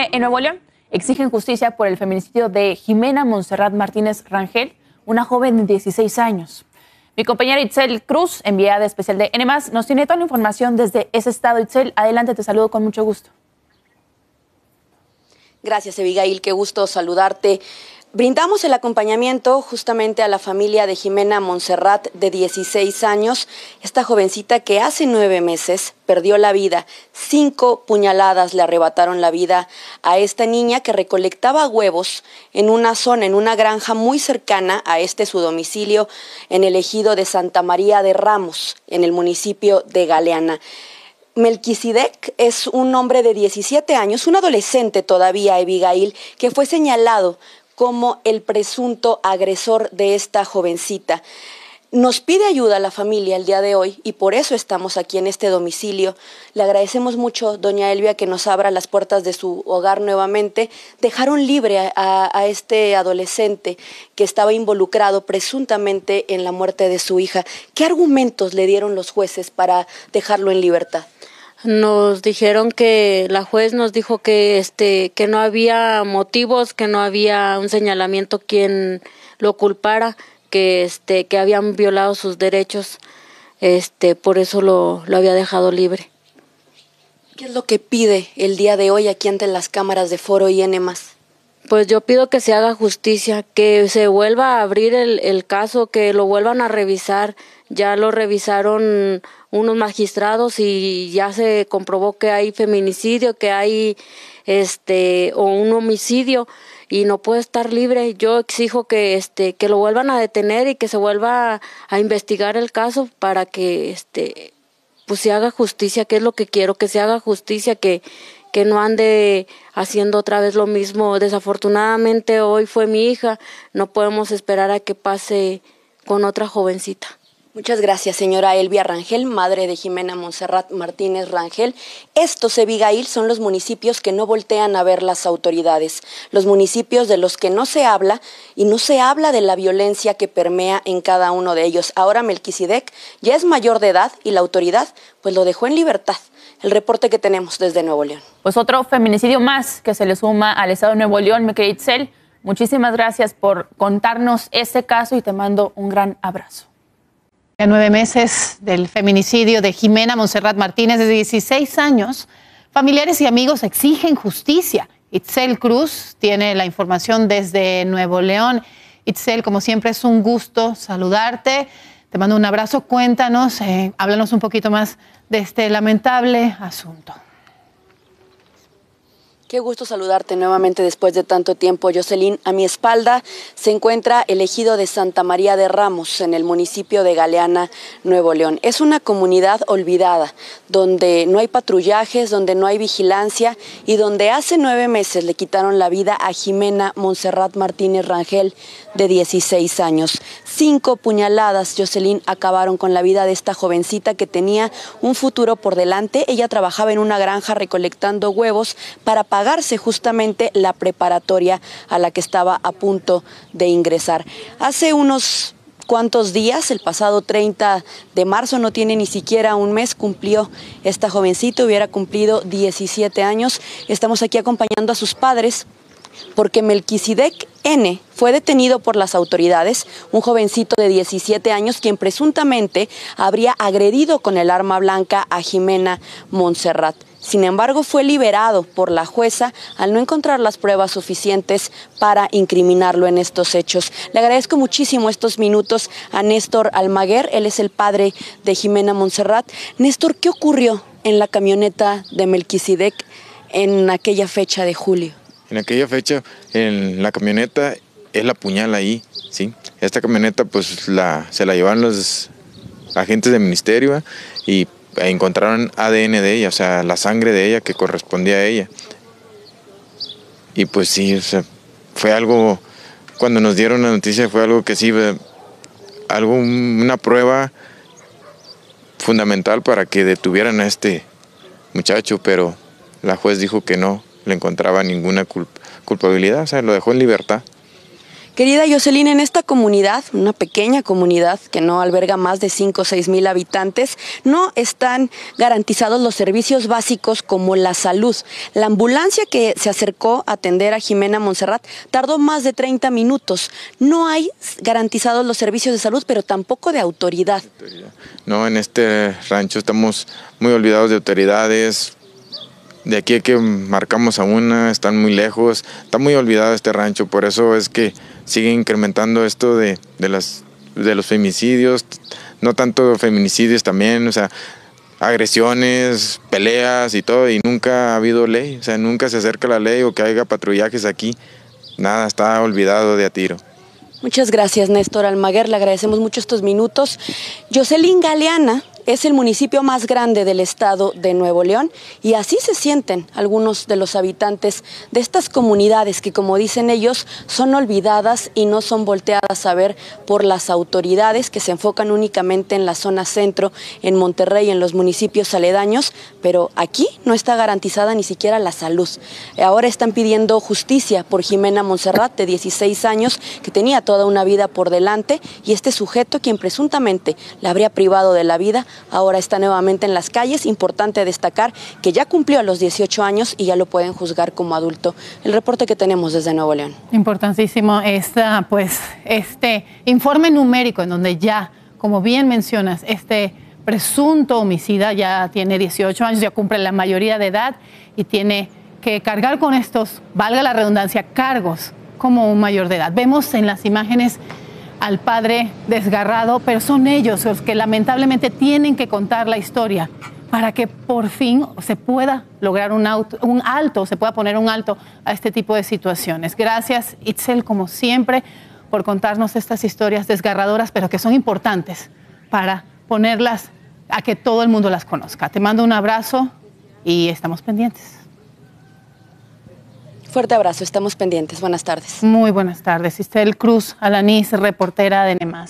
en Nuevo León exigen justicia por el feminicidio de Jimena Montserrat Martínez Rangel, una joven de 16 años. Mi compañera Itzel Cruz, enviada especial de NMAS, nos tiene toda la información desde ese estado. Itzel, adelante, te saludo con mucho gusto. Gracias, Abigail. Qué gusto saludarte. Brindamos el acompañamiento justamente a la familia de Jimena Montserrat, de 16 años, esta jovencita que hace nueve meses perdió la vida. Cinco puñaladas le arrebataron la vida a esta niña que recolectaba huevos en una zona, en una granja muy cercana a este su domicilio, en el ejido de Santa María de Ramos, en el municipio de Galeana. Melquisedec es un hombre de 17 años, un adolescente todavía, Abigail, que fue señalado como el presunto agresor de esta jovencita. Nos pide ayuda a la familia el día de hoy y por eso estamos aquí en este domicilio. Le agradecemos mucho, doña Elvia, que nos abra las puertas de su hogar nuevamente. Dejaron libre a, este adolescente que estaba involucrado presuntamente en la muerte de su hija. ¿Qué argumentos le dieron los jueces para dejarlo en libertad? nos dijeron que la juez nos dijo que este que no había motivos, que no había un señalamiento quien lo culpara, que este que habían violado sus derechos. Este, por eso lo, lo había dejado libre. ¿Qué es lo que pide el día de hoy aquí ante las cámaras de Foro y Enemas? pues yo pido que se haga justicia, que se vuelva a abrir el, el, caso, que lo vuelvan a revisar. Ya lo revisaron unos magistrados y ya se comprobó que hay feminicidio, que hay este o un homicidio y no puede estar libre. Yo exijo que este que lo vuelvan a detener y que se vuelva a, investigar el caso para que este pues se haga justicia, que es lo que quiero, que se haga justicia, que que no ande haciendo otra vez lo mismo. Desafortunadamente hoy fue mi hija, no podemos esperar a que pase con otra jovencita. Muchas gracias, señora Elvia Rangel, madre de Jimena Monserrat Martínez Rangel. Estos, Evigail, son los municipios que no voltean a ver las autoridades, los municipios de los que no se habla y no se habla de la violencia que permea en cada uno de ellos. Ahora Melquisedec ya es mayor de edad y la autoridad pues lo dejó en libertad el reporte que tenemos desde Nuevo León. Pues otro feminicidio más que se le suma al Estado de Nuevo León, me Itzel. Muchísimas gracias por contarnos este caso y te mando un gran abrazo. En nueve meses del feminicidio de Jimena Monserrat Martínez de 16 años, familiares y amigos exigen justicia. Itzel Cruz tiene la información desde Nuevo León. Itzel, como siempre, es un gusto saludarte. Te mando un abrazo, cuéntanos, eh, háblanos un poquito más de este lamentable asunto. Qué gusto saludarte nuevamente después de tanto tiempo, Jocelyn. A mi espalda se encuentra el ejido de Santa María de Ramos, en el municipio de Galeana, Nuevo León. Es una comunidad olvidada, donde no hay patrullajes, donde no hay vigilancia y donde hace nueve meses le quitaron la vida a Jimena Montserrat Martínez Rangel, de 16 años. Cinco puñaladas, Jocelyn, acabaron con la vida de esta jovencita que tenía un futuro por delante. Ella trabajaba en una granja recolectando huevos para pagar pagarse justamente la preparatoria a la que estaba a punto de ingresar. Hace unos cuantos días, el pasado 30 de marzo, no tiene ni siquiera un mes, cumplió esta jovencita, hubiera cumplido 17 años. Estamos aquí acompañando a sus padres porque Melquisedec N fue detenido por las autoridades, un jovencito de 17 años quien presuntamente habría agredido con el arma blanca a Jimena Montserrat. Sin embargo, fue liberado por la jueza al no encontrar las pruebas suficientes para incriminarlo en estos hechos. Le agradezco muchísimo estos minutos a Néstor Almaguer, él es el padre de Jimena Montserrat. Néstor, ¿qué ocurrió en la camioneta de Melquisedec en aquella fecha de julio? en aquella fecha en la camioneta es la puñal ahí, ¿sí? Esta camioneta pues la, se la llevaron los agentes del ministerio y encontraron ADN de ella, o sea, la sangre de ella que correspondía a ella. Y pues sí, o sea, fue algo, cuando nos dieron la noticia fue algo que sí, algo, una prueba fundamental para que detuvieran a este muchacho, pero la juez dijo que no, le encontraba ninguna culpabilidad, o sea, lo dejó en libertad. Querida Jocelyn, en esta comunidad, una pequeña comunidad que no alberga más de 5 o 6 mil habitantes, no están garantizados los servicios básicos como la salud. La ambulancia que se acercó a atender a Jimena Montserrat tardó más de 30 minutos. No hay garantizados los servicios de salud, pero tampoco de autoridad. No, en este rancho estamos muy olvidados de autoridades, de aquí a que marcamos a una, están muy lejos, está muy olvidado este rancho, por eso es que sigue incrementando esto de, las, de los femicidios, no tanto feminicidios también, o sea, agresiones, peleas y todo, y nunca ha habido ley, o sea, nunca se acerca la ley o que haya patrullajes aquí, nada, está olvidado de a tiro. Muchas gracias, Néstor Almaguer. Le agradecemos mucho estos minutos. Jocelyn Galeana es el municipio más grande del estado de Nuevo León y así se sienten algunos de los habitantes de estas comunidades que, como dicen ellos, son olvidadas y no son volteadas a ver por las autoridades que se enfocan únicamente en la zona centro, en Monterrey, en los municipios aledaños, pero aquí no está garantizada ni siquiera la salud. Ahora están pidiendo justicia por Jimena Montserrat de 16 años, que tenía toda una vida por delante y este sujeto, quien presuntamente la habría privado de la vida, ahora está nuevamente en las calles. Importante destacar que ya cumplió a los 18 años y ya lo pueden juzgar como adulto. El reporte que tenemos desde Nuevo León. Importantísimo esta, ah, pues, este informe numérico en donde ya, como bien mencionas, este presunto homicida ya tiene 18 años, ya cumple la mayoría de edad y tiene que cargar con estos, valga la redundancia, cargos como un mayor de edad. Vemos en las imágenes al padre desgarrado, pero son ellos los que lamentablemente tienen que contar la historia para que por fin se pueda lograr un, un alto, se pueda poner un alto a este tipo de situaciones. Gracias, Itzel, como siempre, por contarnos estas historias desgarradoras, pero que son importantes para ponerlas a que todo el mundo las conozca. Te mando un abrazo y estamos pendientes. Fuerte abrazo, estamos pendientes. Buenas tardes. Muy buenas tardes. Estel Cruz Alanís, reportera de NEMA.